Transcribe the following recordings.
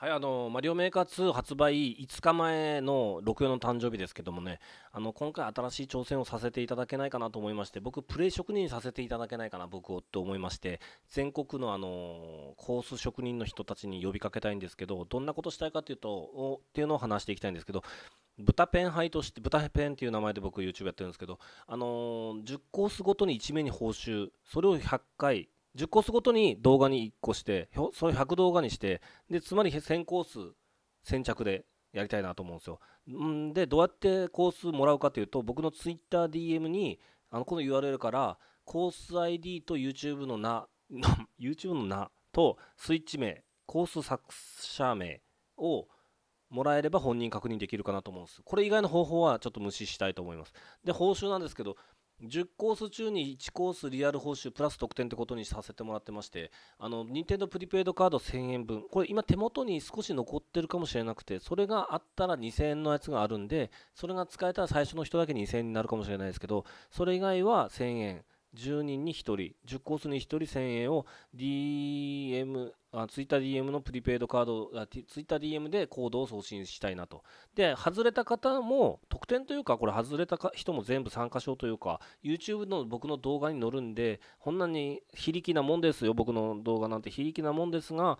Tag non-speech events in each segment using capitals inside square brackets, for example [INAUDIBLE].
はい、あのマリオメーカー2発売5日前の64の誕生日ですけどもねあの今回新しい挑戦をさせていただけないかなと思いまして僕プレイ職人にさせていただけないかな僕をと思いまして全国のあのコース職人の人たちに呼びかけたいんですけどどんなことしたいかっていうとっていうのを話していきたいんですけど豚ペン杯として豚ペンっていう名前で僕 YouTube やってるんですけどあの10コースごとに1名に報酬それを100回10コースごとに動画に1個してその100動画にしてでつまり1000コース先着でやりたいなと思うんですよ。んでどうやってコースもらうかというと僕の TwitterDM にあのこの URL からコース ID と YouTube の名 [LAUGHS] YouTube の名とスイッチ名コース作者名をもらえれば本人確認できるかなと思うんですこれ以外の方法はちょっと無視したいと思いますで報酬なんですけど10コース中に1コースリアル報酬プラス得点ってことにさせてもらってましてあの任天堂プリペイドカード1000円分これ今手元に少し残ってるかもしれなくてそれがあったら2000円のやつがあるんでそれが使えたら最初の人だけ2000円になるかもしれないですけどそれ以外は1000円10人に1人、10コースに1人1000円を DM、TwitterDM のプリペイドカード、TwitterDM でコードを送信したいなと。で、外れた方も、特典というか、これ外れた人も全部参加賞というか、YouTube の僕の動画に載るんで、こんなに非力なもんですよ、僕の動画なんて非力なもんですが、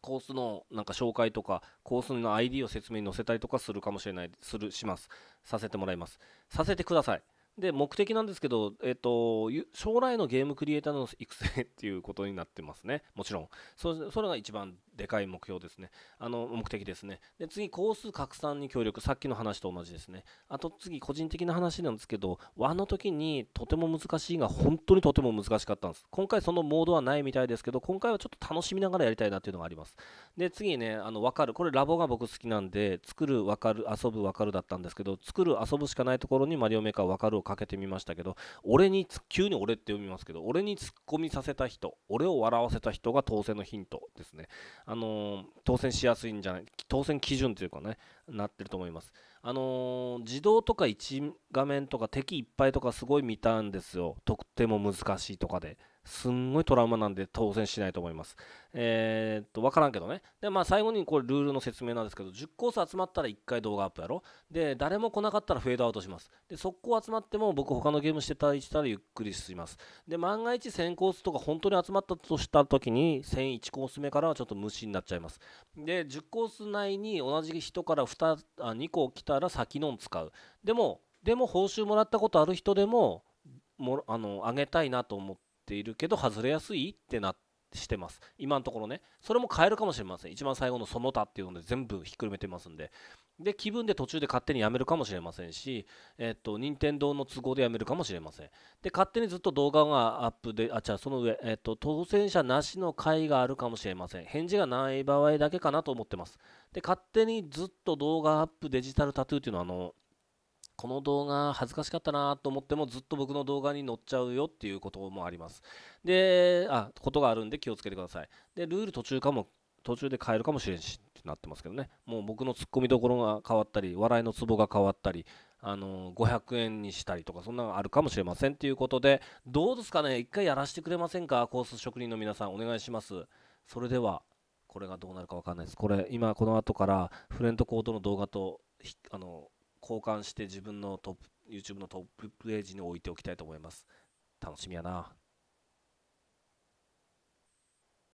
コースのなんか紹介とか、コースの ID を説明に載せたりとかするかもしれない、する、します。させてもらいます。させてください。で、目的なんですけど、えっと、将来のゲームクリエイターの育成っていうことになってますね。もちろん。それが一番でかい目標ですね。あの、目的ですね。で、次、工数拡散に協力。さっきの話と同じですね。あと次、個人的な話なんですけど、和の時にとても難しいが、本当にとても難しかったんです。今回そのモードはないみたいですけど、今回はちょっと楽しみながらやりたいなっていうのがあります。で、次ね、あの、わかる。これラボが僕好きなんで、作る、わかる、遊ぶ、わかるだったんですけど、作る、遊ぶしかないところにマリオメーカーわかるをかけてみましたけど、俺に、急に俺って読みますけど、俺に突っ込みさせた人、俺を笑わせた人が当選のヒントですね。あの当選しやすいんじゃない当選基準というかねなってると思います。あの自動とか1画面とか敵いっぱいとかすごい見たんですよ得点も難しいとかですんごいトラウマなんで当選しないと思います。えー、っと、わからんけどね。で、まあ最後にこれルールの説明なんですけど、10コース集まったら1回動画アップやろ。で、誰も来なかったらフェードアウトします。で、速攻集まっても僕他のゲームしてたりしたらゆっくり進みます。で、万が一1000コースとか本当に集まったとした時に、1001コース目からはちょっと無視になっちゃいます。で、10コース内に同じ人から 2, あ2個来たら先のん使う。でも、でも報酬もらったことある人でも、もあの上げたいなと思ってているけど外れやすいってなしてます今のところねそれも変えるかもしれません一番最後のその他っていうので全部ひっくるめてますんでで気分で途中で勝手にやめるかもしれませんし、えっと、任天堂の都合でやめるかもしれません。で、勝手にずっと動画がアップで、あ、じゃあその上、えっと、当選者なしの回があるかもしれません。返事がない場合だけかなと思ってます。で、勝手にずっと動画アップデジタルタトゥーっていうのは、あの、この動画恥ずかしかったなと思ってもずっと僕の動画に載っちゃうよっていうこともあります。で、あ、ことがあるんで気をつけてください。で、ルール途中かも、途中で変えるかもしれんしってなってますけどね。もう僕のツッコミどころが変わったり、笑いのツボが変わったり、あの500円にしたりとかそんなのがあるかもしれませんということでどうですかね一回やらせてくれませんかコース職人の皆さんお願いしますそれではこれがどうなるか分かんないですこれ今この後からフレンドコードの動画とあの交換して自分のトップ YouTube のトップページに置いておきたいと思います。楽しみやな。